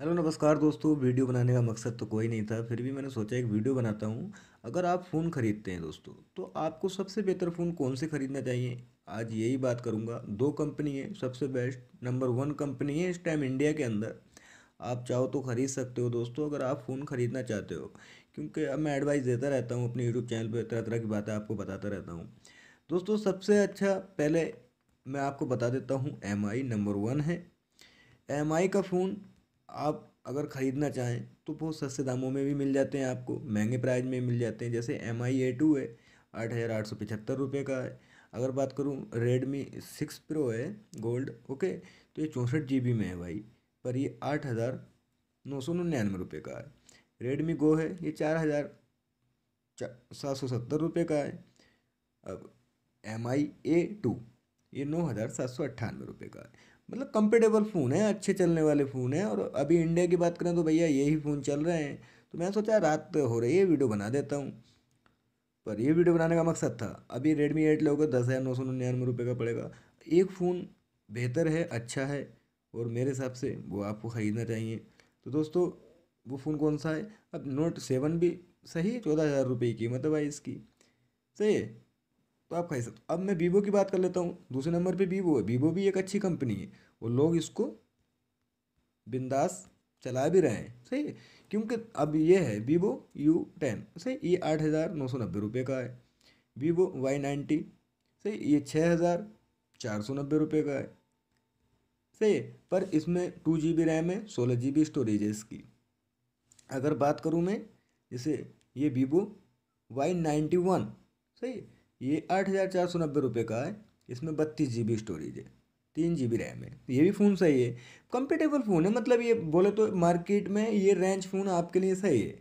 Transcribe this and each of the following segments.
hello नमस्कार दोस्तों video बनाने का मकसद तो कोई नहीं था फिर भी मैंने सोचा एक वीडियो बनाता हूँ अगर आप फ़ोन ख़रीदते हैं दोस्तों तो आपको सबसे बेहतर फ़ोन कौन से ख़रीदना चाहिए आज यही बात करूँगा दो कंपनी है सबसे बेस्ट नंबर वन कंपनी है इस टाइम इंडिया के अंदर आप चाहो तो ख़रीद सकते हो दोस्तों अगर आप फ़ोन ख़रीदना चाहते हो क्योंकि अब मैं एडवाइस देता रहता हूँ अपने यूट्यूब चैनल पर तरह तरह की बातें आपको बताता रहता हूँ दोस्तों सबसे अच्छा पहले मैं आपको बता देता हूँ एम नंबर वन है एम का फ़ोन आप अगर ख़रीदना चाहें तो बहुत सस्ते दामों में भी मिल जाते हैं आपको महंगे प्राइस में मिल जाते हैं जैसे एम आई ए टू है आठ हज़ार आठ सौ पचहत्तर रुपये का है अगर बात करूँ रेडमी सिक्स प्रो है गोल्ड ओके तो ये चौंसठ जी बी में है भाई पर ये आठ हज़ार नौ सौ निन्यानवे रुपये का है रेडमी गो है ये चार हज़ार सात सौ सत्तर रुपये का है अब एम आई ए टू ये नौ हज़ार सात सौ अट्ठानवे रुपये का है मतलब कंफर्टेबल फ़ोन है अच्छे चलने वाले फ़ोन हैं और अभी इंडिया की बात करें तो भैया यही फ़ोन चल रहे हैं तो मैं सोचा रात हो रही है वीडियो बना देता हूँ पर ये वीडियो बनाने का मकसद था अभी रेडमी एट लोगे दस हज़ार नौ सौ निन्यानवे रुपये का पड़ेगा एक फ़ोन बेहतर है अच्छा है और मेरे हिसाब से वो आपको ख़रीदना चाहिए तो दोस्तों वो फ़ोन कौन सा है अब नोट सेवन भी सही चौदह हज़ार रुपये की मतलब है इसकी सही है तो आप खरीद सकते अब मैं वीवो की बात कर लेता हूँ दूसरे नंबर पे वीवो है वीवो भी एक अच्छी कंपनी है और लोग इसको बिंदास चला भी रहे हैं सही है क्योंकि अब ये है वीवो यू टेन सही ये आठ हज़ार नौ सौ नब्बे रुपये का है वीवो वाई नाइन्टी सही ये छः हज़ार चार सौ नब्बे रुपये का है सही है पर इसमें टू जी बी रैम है सोलह जी बी स्टोरेज है इसकी अगर बात करूँ मैं जैसे ये वीवो वाई नाइन्टी वन सही ये आठ हज़ार चार सौ नब्बे रुपये का है इसमें बत्तीस जी बी स्टोरेज है तीन जी बी रैम है ये भी फ़ोन सही है कंफर्टेबल फ़ोन है मतलब ये बोले तो मार्केट में ये रेंज फ़ोन आपके लिए सही है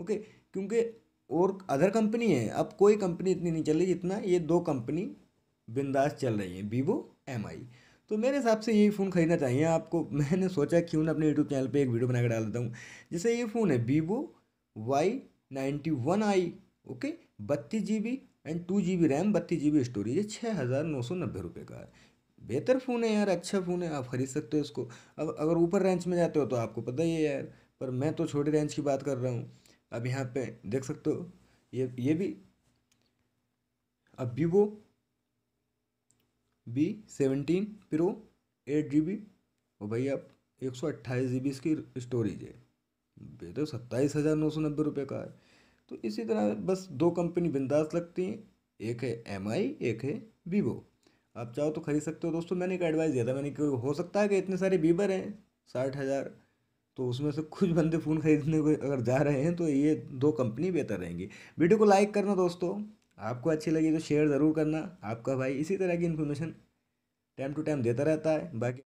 ओके क्योंकि और अदर कंपनी है अब कोई कंपनी इतनी नहीं चल रही जितना ये दो कंपनी बिंदास चल रही है वीवो एम आई तो मेरे हिसाब से ये फ़ोन खरीदना चाहिए आपको मैंने सोचा क्यों ना अपने यूट्यूब चैनल पे एक वीडियो बनाकर डाल देता हूँ जैसे ये फ़ोन है Vivo Y ninety one I okay बत्तीस G B and two G B RAM बत्तीस जी बी स्टोरेज है छः हज़ार नौ सौ नब्बे रुपये का है बेहतर फ़ोन है यार अच्छा फ़ोन है आप खरीद सकते हो इसको अब अगर ऊपर रेंज में जाते हो तो आपको पता ही है यार पर मैं तो छोटे रेंज की बात कर रहा हूँ अब यहाँ पे देख सकते हो ये ये भी अब Vivo V seventeen pro eight G B और भाई आप एक सौ अट्ठाईस जी बी इसकी स्टोरेज है बेहतर सत्ताईस हज़ार नौ सौ नब्बे रुपये का है तो इसी तरह बस दो कंपनी बिंदास लगती हैं एक है एम एक है वीवो आप चाहो तो खरीद सकते हो दोस्तों मैंने एक एडवाइस दिया था मैंने क्योंकि हो सकता है कि इतने सारे बीबर हैं साठ हज़ार तो उसमें से कुछ बंदे फ़ोन खरीदने को अगर जा रहे हैं तो ये दो कंपनी बेहतर रहेंगी वीडियो को लाइक करना दोस्तों आपको अच्छी लगी तो शेयर ज़रूर करना आपका भाई इसी तरह की इन्फॉर्मेशन टाइम टू टाइम देता रहता है बाकी